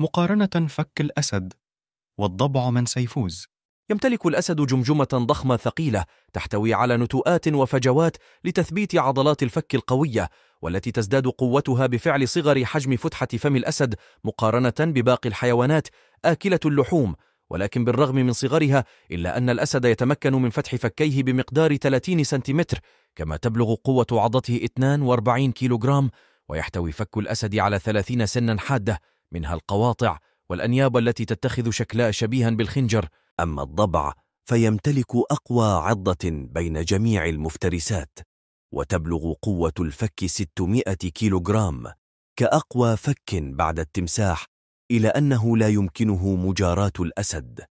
مقارنة فك الأسد والضبع من سيفوز يمتلك الأسد جمجمة ضخمة ثقيلة تحتوي على نتوءات وفجوات لتثبيت عضلات الفك القوية والتي تزداد قوتها بفعل صغر حجم فتحة فم الأسد مقارنة بباقي الحيوانات آكلة اللحوم ولكن بالرغم من صغرها إلا أن الأسد يتمكن من فتح فكيه بمقدار 30 سنتيمتر كما تبلغ قوة عضته 42 كيلوغرام ويحتوي فك الأسد على 30 سنا حادة منها القواطع والأنياب التي تتخذ شكلا شبيها بالخنجر أما الضبع فيمتلك أقوى عضة بين جميع المفترسات وتبلغ قوة الفك 600 كيلوغرام كأقوى فك بعد التمساح إلى أنه لا يمكنه مجاراة الأسد